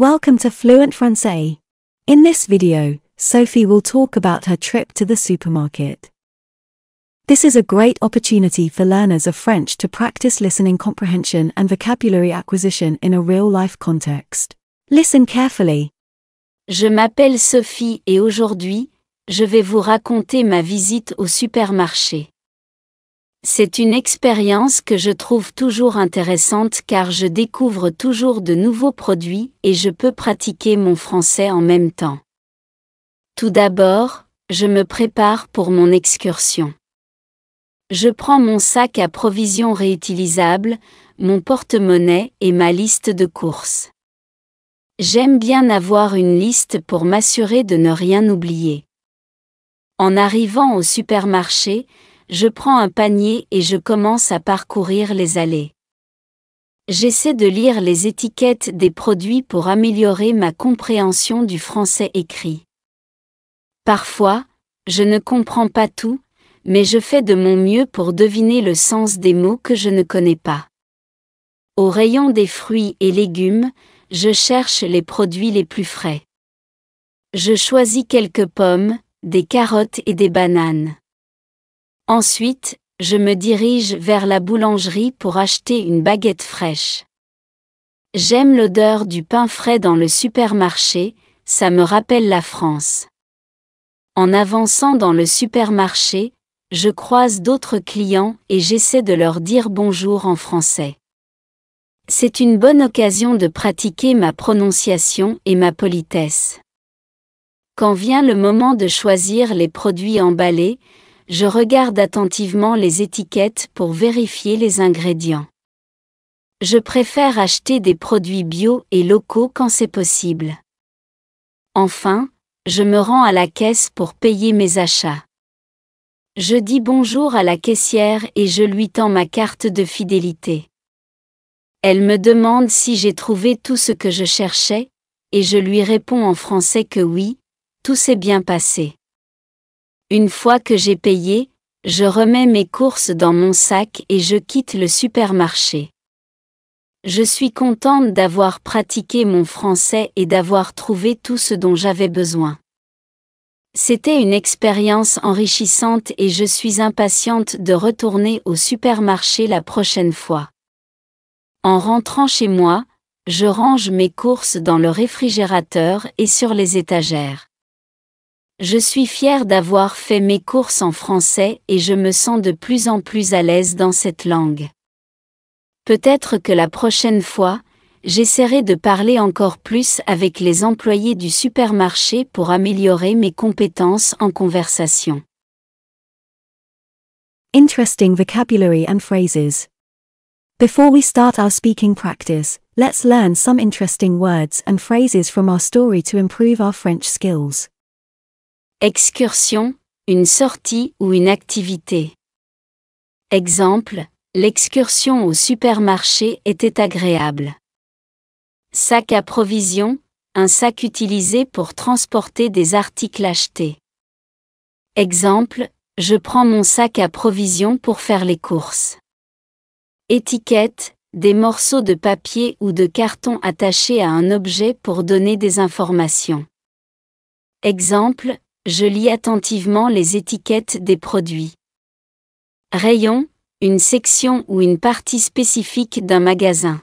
Welcome to Fluent Francais. In this video, Sophie will talk about her trip to the supermarket. This is a great opportunity for learners of French to practice listening comprehension and vocabulary acquisition in a real-life context. Listen carefully. Je m'appelle Sophie et aujourd'hui, je vais vous raconter ma visite au supermarché. C'est une expérience que je trouve toujours intéressante car je découvre toujours de nouveaux produits et je peux pratiquer mon français en même temps. Tout d'abord, je me prépare pour mon excursion. Je prends mon sac à provisions réutilisables, mon porte-monnaie et ma liste de courses. J'aime bien avoir une liste pour m'assurer de ne rien oublier. En arrivant au supermarché, je prends un panier et je commence à parcourir les allées. J'essaie de lire les étiquettes des produits pour améliorer ma compréhension du français écrit. Parfois, je ne comprends pas tout, mais je fais de mon mieux pour deviner le sens des mots que je ne connais pas. Au rayon des fruits et légumes, je cherche les produits les plus frais. Je choisis quelques pommes, des carottes et des bananes. Ensuite, je me dirige vers la boulangerie pour acheter une baguette fraîche. J'aime l'odeur du pain frais dans le supermarché, ça me rappelle la France. En avançant dans le supermarché, je croise d'autres clients et j'essaie de leur dire bonjour en français. C'est une bonne occasion de pratiquer ma prononciation et ma politesse. Quand vient le moment de choisir les produits emballés, je regarde attentivement les étiquettes pour vérifier les ingrédients. Je préfère acheter des produits bio et locaux quand c'est possible. Enfin, je me rends à la caisse pour payer mes achats. Je dis bonjour à la caissière et je lui tends ma carte de fidélité. Elle me demande si j'ai trouvé tout ce que je cherchais, et je lui réponds en français que oui, tout s'est bien passé. Une fois que j'ai payé, je remets mes courses dans mon sac et je quitte le supermarché. Je suis contente d'avoir pratiqué mon français et d'avoir trouvé tout ce dont j'avais besoin. C'était une expérience enrichissante et je suis impatiente de retourner au supermarché la prochaine fois. En rentrant chez moi, je range mes courses dans le réfrigérateur et sur les étagères. Je suis fière d'avoir fait mes courses en français et je me sens de plus en plus à l'aise dans cette langue. Peut-être que la prochaine fois, j'essaierai de parler encore plus avec les employés du supermarché pour améliorer mes compétences en conversation. Interesting vocabulary and phrases. Before we start our speaking practice, let's learn some interesting words and phrases from our story to improve our French skills. Excursion, une sortie ou une activité. Exemple, l'excursion au supermarché était agréable. Sac à provision, un sac utilisé pour transporter des articles achetés. Exemple, je prends mon sac à provision pour faire les courses. Étiquette, des morceaux de papier ou de carton attachés à un objet pour donner des informations. Exemple, je lis attentivement les étiquettes des produits. Rayon, une section ou une partie spécifique d'un magasin.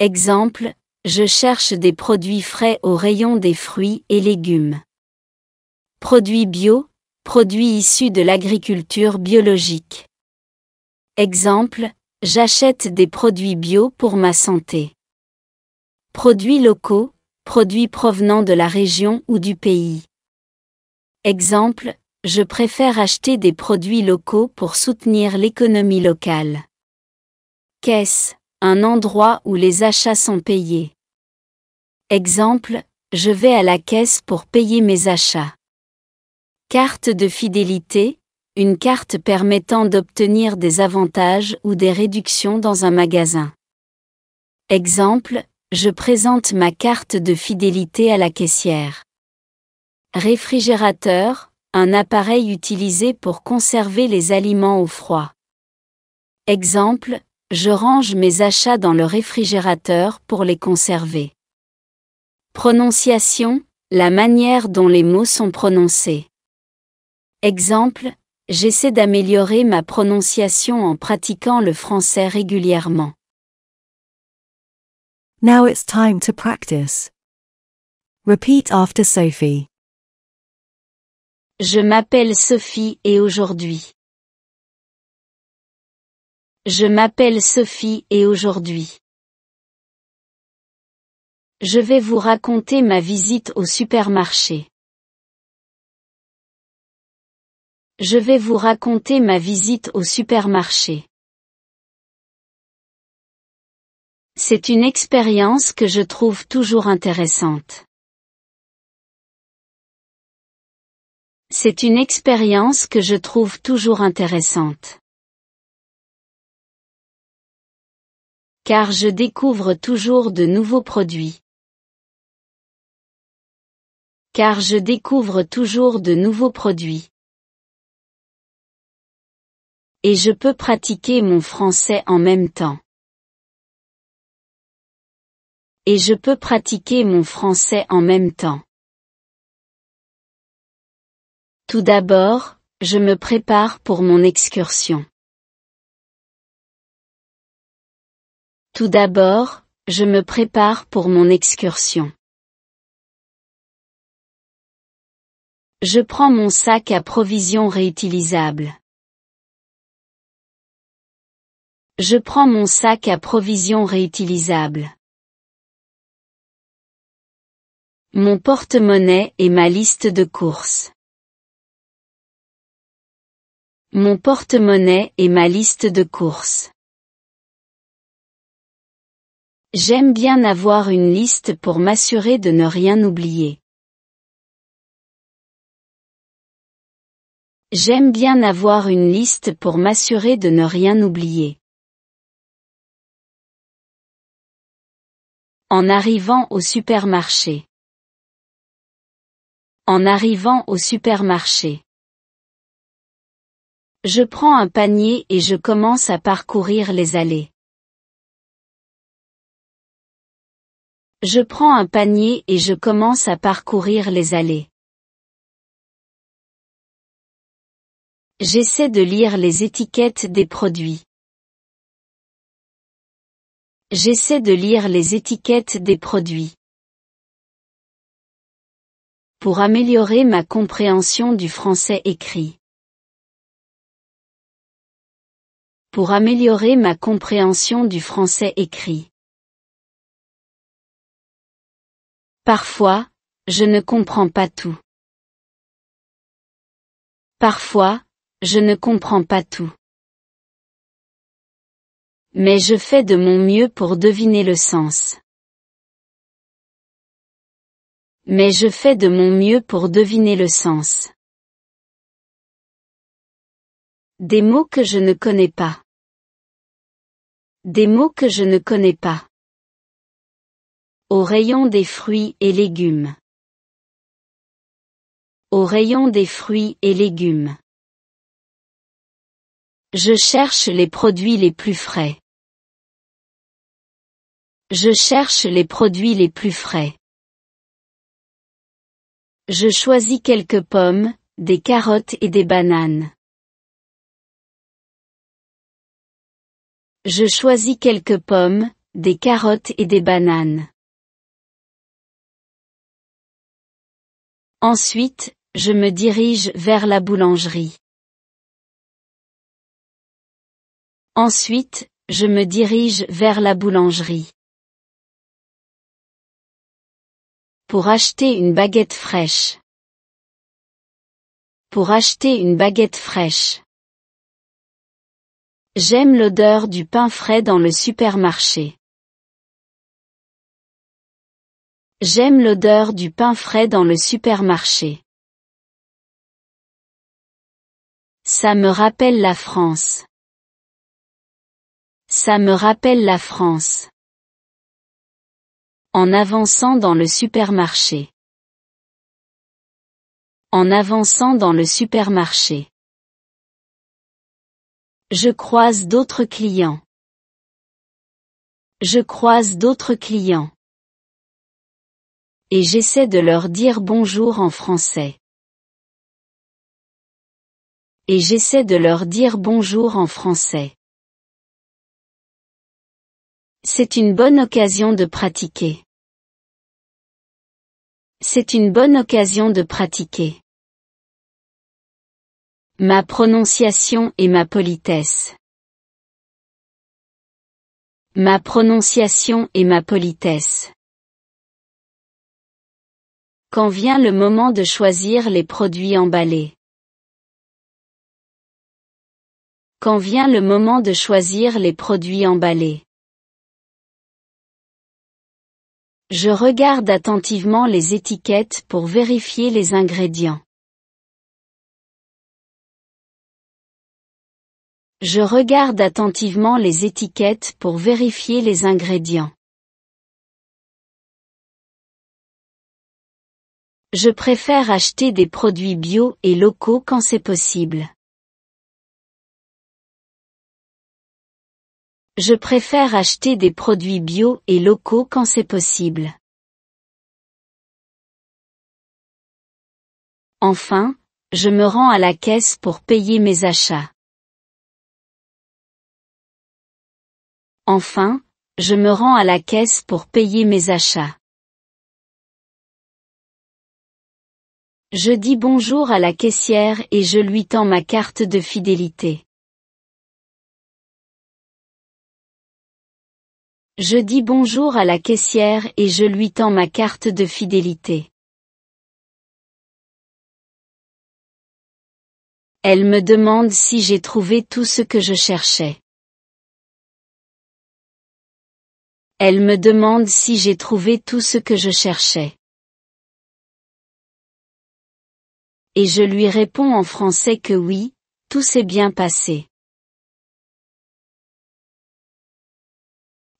Exemple, je cherche des produits frais au rayon des fruits et légumes. Produits bio, produits issus de l'agriculture biologique. Exemple, j'achète des produits bio pour ma santé. Produits locaux, produits provenant de la région ou du pays. Exemple, je préfère acheter des produits locaux pour soutenir l'économie locale. Caisse, un endroit où les achats sont payés. Exemple, je vais à la caisse pour payer mes achats. Carte de fidélité, une carte permettant d'obtenir des avantages ou des réductions dans un magasin. Exemple, je présente ma carte de fidélité à la caissière. Réfrigérateur, un appareil utilisé pour conserver les aliments au froid. Exemple, je range mes achats dans le réfrigérateur pour les conserver. Prononciation, la manière dont les mots sont prononcés. Exemple, j'essaie d'améliorer ma prononciation en pratiquant le français régulièrement. Now it's time to practice. Repeat after Sophie. Je m'appelle Sophie et aujourd'hui. Je m'appelle Sophie et aujourd'hui. Je vais vous raconter ma visite au supermarché. Je vais vous raconter ma visite au supermarché. C'est une expérience que je trouve toujours intéressante. C'est une expérience que je trouve toujours intéressante. Car je découvre toujours de nouveaux produits. Car je découvre toujours de nouveaux produits. Et je peux pratiquer mon français en même temps. Et je peux pratiquer mon français en même temps. Tout d'abord, je me prépare pour mon excursion. Tout d'abord, je me prépare pour mon excursion. Je prends mon sac à provisions réutilisables. Je prends mon sac à provisions réutilisables. Mon porte-monnaie et ma liste de courses. Mon porte-monnaie et ma liste de courses. J'aime bien avoir une liste pour m'assurer de ne rien oublier. J'aime bien avoir une liste pour m'assurer de ne rien oublier. En arrivant au supermarché. En arrivant au supermarché. Je prends un panier et je commence à parcourir les allées. Je prends un panier et je commence à parcourir les allées. J'essaie de lire les étiquettes des produits. J'essaie de lire les étiquettes des produits. Pour améliorer ma compréhension du français écrit. pour améliorer ma compréhension du français écrit. Parfois, je ne comprends pas tout. Parfois, je ne comprends pas tout. Mais je fais de mon mieux pour deviner le sens. Mais je fais de mon mieux pour deviner le sens. Des mots que je ne connais pas. Des mots que je ne connais pas. Au rayon des fruits et légumes. Au rayon des fruits et légumes. Je cherche les produits les plus frais. Je cherche les produits les plus frais. Je choisis quelques pommes, des carottes et des bananes. Je choisis quelques pommes, des carottes et des bananes. Ensuite, je me dirige vers la boulangerie. Ensuite, je me dirige vers la boulangerie. Pour acheter une baguette fraîche. Pour acheter une baguette fraîche. J'aime l'odeur du pain frais dans le supermarché. J'aime l'odeur du pain frais dans le supermarché. Ça me rappelle la France. Ça me rappelle la France. En avançant dans le supermarché. En avançant dans le supermarché. Je croise d'autres clients. Je croise d'autres clients. Et j'essaie de leur dire bonjour en français. Et j'essaie de leur dire bonjour en français. C'est une bonne occasion de pratiquer. C'est une bonne occasion de pratiquer. Ma prononciation et ma politesse. Ma prononciation et ma politesse. Quand vient le moment de choisir les produits emballés Quand vient le moment de choisir les produits emballés Je regarde attentivement les étiquettes pour vérifier les ingrédients. Je regarde attentivement les étiquettes pour vérifier les ingrédients. Je préfère acheter des produits bio et locaux quand c'est possible. Je préfère acheter des produits bio et locaux quand c'est possible. Enfin, je me rends à la caisse pour payer mes achats. Enfin, je me rends à la caisse pour payer mes achats. Je dis bonjour à la caissière et je lui tends ma carte de fidélité. Je dis bonjour à la caissière et je lui tends ma carte de fidélité. Elle me demande si j'ai trouvé tout ce que je cherchais. Elle me demande si j'ai trouvé tout ce que je cherchais. Et je lui réponds en français que oui, tout s'est bien passé.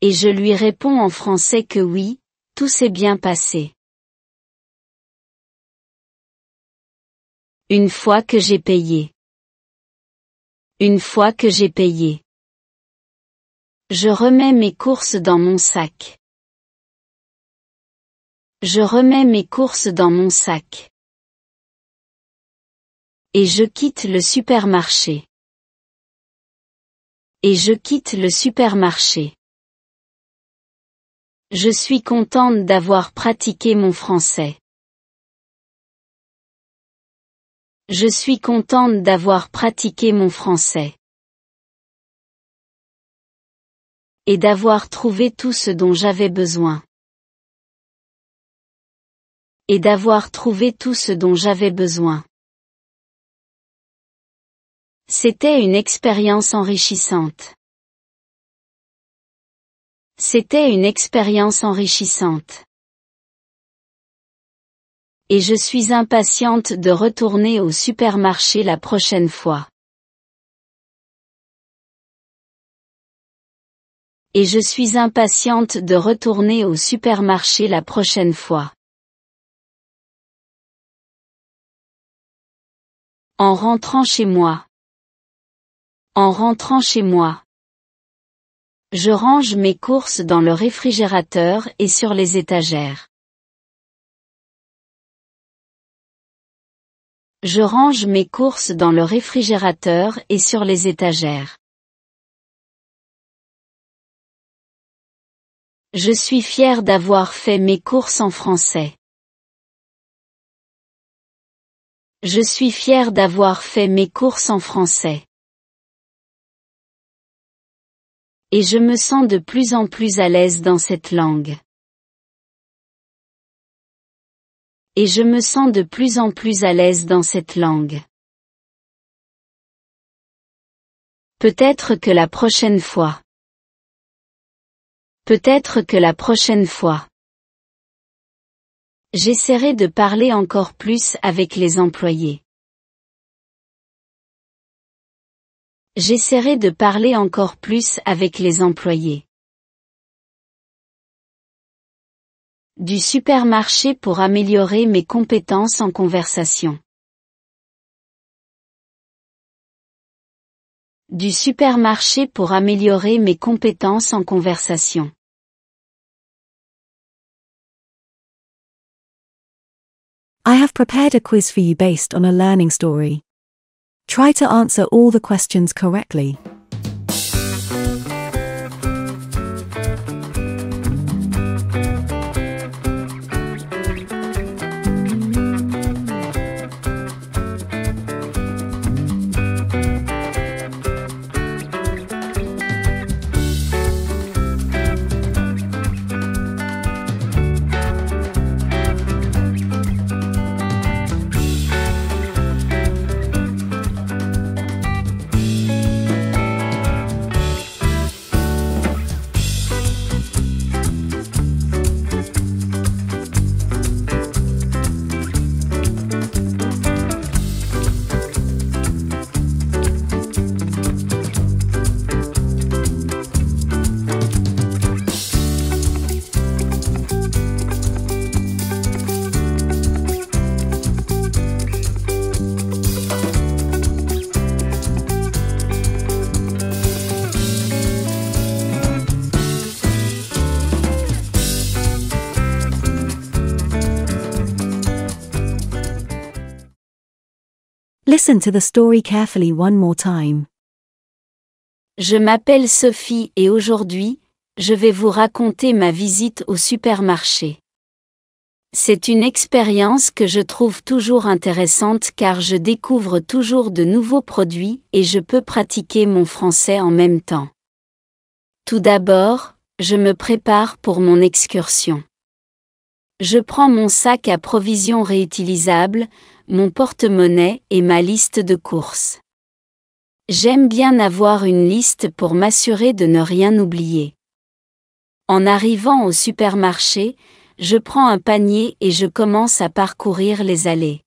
Et je lui réponds en français que oui, tout s'est bien passé. Une fois que j'ai payé. Une fois que j'ai payé. Je remets mes courses dans mon sac. Je remets mes courses dans mon sac. Et je quitte le supermarché. Et je quitte le supermarché. Je suis contente d'avoir pratiqué mon français. Je suis contente d'avoir pratiqué mon français. et d'avoir trouvé tout ce dont j'avais besoin. Et d'avoir trouvé tout ce dont j'avais besoin. C'était une expérience enrichissante. C'était une expérience enrichissante. Et je suis impatiente de retourner au supermarché la prochaine fois. et je suis impatiente de retourner au supermarché la prochaine fois. En rentrant chez moi. En rentrant chez moi. Je range mes courses dans le réfrigérateur et sur les étagères. Je range mes courses dans le réfrigérateur et sur les étagères. Je suis fier d'avoir fait mes courses en français. Je suis fier d'avoir fait mes courses en français. Et je me sens de plus en plus à l'aise dans cette langue. Et je me sens de plus en plus à l'aise dans cette langue. Peut-être que la prochaine fois. Peut-être que la prochaine fois. J'essaierai de parler encore plus avec les employés. J'essaierai de parler encore plus avec les employés. Du supermarché pour améliorer mes compétences en conversation. Du supermarché pour améliorer mes compétences en conversation. I have prepared a quiz for you based on a learning story. Try to answer all the questions correctly. to the story carefully one more time. Je m'appelle Sophie et aujourd'hui, je vais vous raconter ma visite au supermarché. C'est une expérience que je trouve toujours intéressante car je découvre toujours de nouveaux produits et je peux pratiquer mon français en même temps. Tout d'abord, je me prépare pour mon excursion. Je prends mon sac à provisions réutilisables, mon porte-monnaie et ma liste de courses. J'aime bien avoir une liste pour m'assurer de ne rien oublier. En arrivant au supermarché, je prends un panier et je commence à parcourir les allées.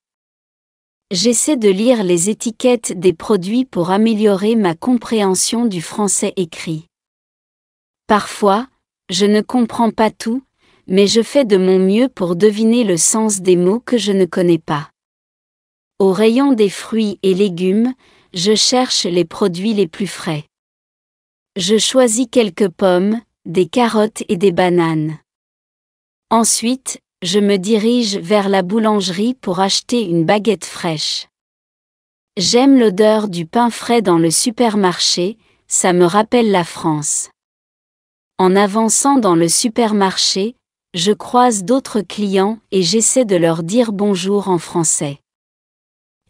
J'essaie de lire les étiquettes des produits pour améliorer ma compréhension du français écrit. Parfois, je ne comprends pas tout, mais je fais de mon mieux pour deviner le sens des mots que je ne connais pas. Au rayon des fruits et légumes, je cherche les produits les plus frais. Je choisis quelques pommes, des carottes et des bananes. Ensuite, je me dirige vers la boulangerie pour acheter une baguette fraîche. J'aime l'odeur du pain frais dans le supermarché, ça me rappelle la France. En avançant dans le supermarché, je croise d'autres clients et j'essaie de leur dire bonjour en français.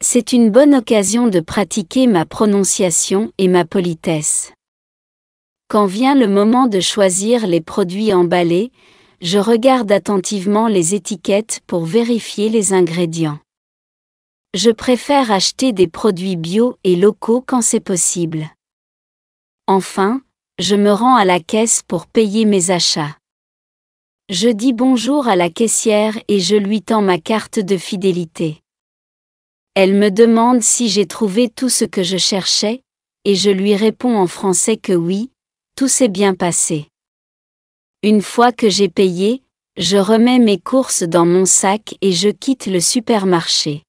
C'est une bonne occasion de pratiquer ma prononciation et ma politesse. Quand vient le moment de choisir les produits emballés, je regarde attentivement les étiquettes pour vérifier les ingrédients. Je préfère acheter des produits bio et locaux quand c'est possible. Enfin, je me rends à la caisse pour payer mes achats. Je dis bonjour à la caissière et je lui tends ma carte de fidélité. Elle me demande si j'ai trouvé tout ce que je cherchais, et je lui réponds en français que oui, tout s'est bien passé. Une fois que j'ai payé, je remets mes courses dans mon sac et je quitte le supermarché.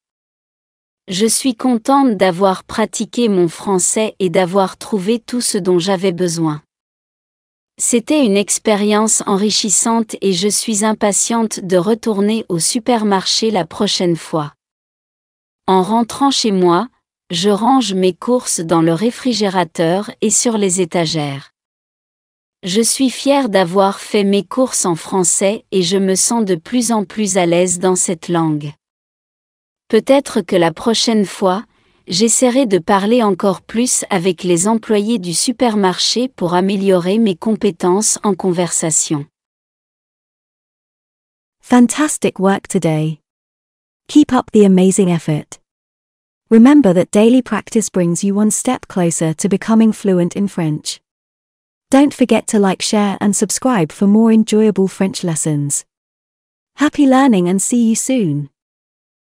Je suis contente d'avoir pratiqué mon français et d'avoir trouvé tout ce dont j'avais besoin. C'était une expérience enrichissante et je suis impatiente de retourner au supermarché la prochaine fois. En rentrant chez moi, je range mes courses dans le réfrigérateur et sur les étagères. Je suis fière d'avoir fait mes courses en français et je me sens de plus en plus à l'aise dans cette langue. Peut-être que la prochaine fois, j'essaierai de parler encore plus avec les employés du supermarché pour améliorer mes compétences en conversation. Fantastic work today. Keep up the amazing effort. Remember that daily practice brings you one step closer to becoming fluent in French. Don't forget to like, share, and subscribe for more enjoyable French lessons. Happy learning and see you soon!